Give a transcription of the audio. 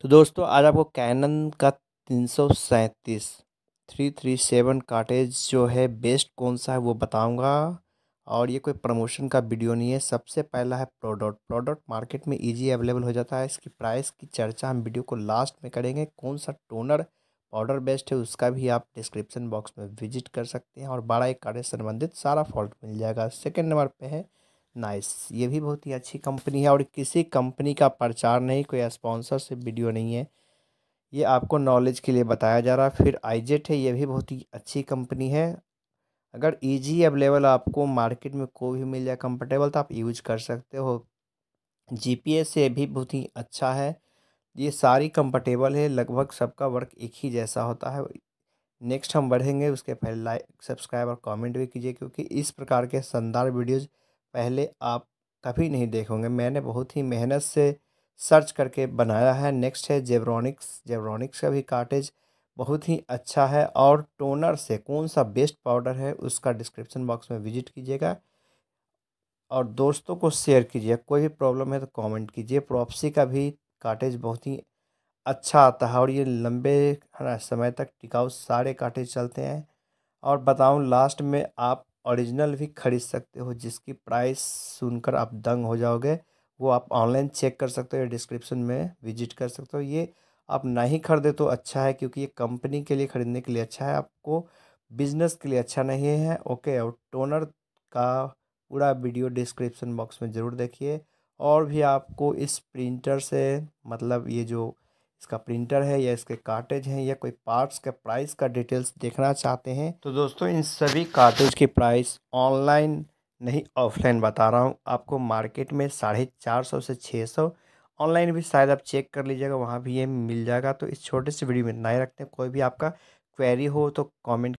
तो दोस्तों आज आपको कैनन का तीन सौ सैंतीस थ्री थ्री सेवन काटेज जो है बेस्ट कौन सा है वो बताऊंगा और ये कोई प्रमोशन का वीडियो नहीं है सबसे पहला है प्रोडक्ट प्रोडक्ट मार्केट में इजी अवेलेबल हो जाता है इसकी प्राइस की चर्चा हम वीडियो को लास्ट में करेंगे कौन सा टोनर ऑर्डर बेस्ट है उसका भी आप डिस्क्रिप्शन बॉक्स में विजिट कर सकते हैं और बारह एक कार्टेज संबंधित सारा फॉल्ट मिल जाएगा सेकेंड नंबर पर है नाइस ये भी बहुत ही अच्छी कंपनी है और किसी कंपनी का प्रचार नहीं कोई स्पॉन्सरशिप वीडियो नहीं है ये आपको नॉलेज के लिए बताया जा रहा है फिर आईजेट है ये भी बहुत ही अच्छी कंपनी है अगर ईजी अवेलेबल आपको मार्केट में कोई भी मिल जाए कंफर्टेबल तो आप यूज कर सकते हो जीपीएस से भी बहुत ही अच्छा है ये सारी कंफर्टेबल है लगभग सबका वर्क एक ही जैसा होता है नेक्स्ट हम बढ़ेंगे उसके पहले लाइक सब्सक्राइब और कमेंट भी कीजिए क्योंकि इस प्रकार के शानदार वीडियोज़ पहले आप कभी नहीं देखोगे मैंने बहुत ही मेहनत से सर्च करके बनाया है नेक्स्ट है जेवरॉनिक्स जेवरॉनिक्स का भी कार्टेज बहुत ही अच्छा है और टोनर से कौन सा बेस्ट पाउडर है उसका डिस्क्रिप्शन बॉक्स में विजिट कीजिएगा और दोस्तों को शेयर कीजिए कोई भी प्रॉब्लम है तो कमेंट कीजिए प्रॉप्सी का भी काटेज बहुत ही अच्छा आता है और ये लंबे समय तक टिकाऊ सारे काटेज चलते हैं और बताऊँ लास्ट में आप ओरिजिनल भी खरीद सकते हो जिसकी प्राइस सुनकर आप दंग हो जाओगे वो आप ऑनलाइन चेक कर सकते हो डिस्क्रिप्शन में विजिट कर सकते हो ये आप नहीं खरीदे तो अच्छा है क्योंकि ये कंपनी के लिए ख़रीदने के लिए अच्छा है आपको बिजनेस के लिए अच्छा नहीं है ओके और टोनर का पूरा वीडियो डिस्क्रिप्शन बॉक्स में ज़रूर देखिए और भी आपको इस प्रिंटर से मतलब ये जो इसका प्रिंटर है या इसके कार्टेज हैं या कोई पार्ट्स का प्राइस का डिटेल्स देखना चाहते हैं तो दोस्तों इन सभी कार्टेज की प्राइस ऑनलाइन नहीं ऑफलाइन बता रहा हूँ आपको मार्केट में साढ़े चार सौ से छः सौ ऑनलाइन भी शायद आप चेक कर लीजिएगा वहाँ भी ये मिल जाएगा तो इस छोटे से वीडियो में ना ही रखते हैं कोई भी आपका क्वेरी हो तो कॉमेंट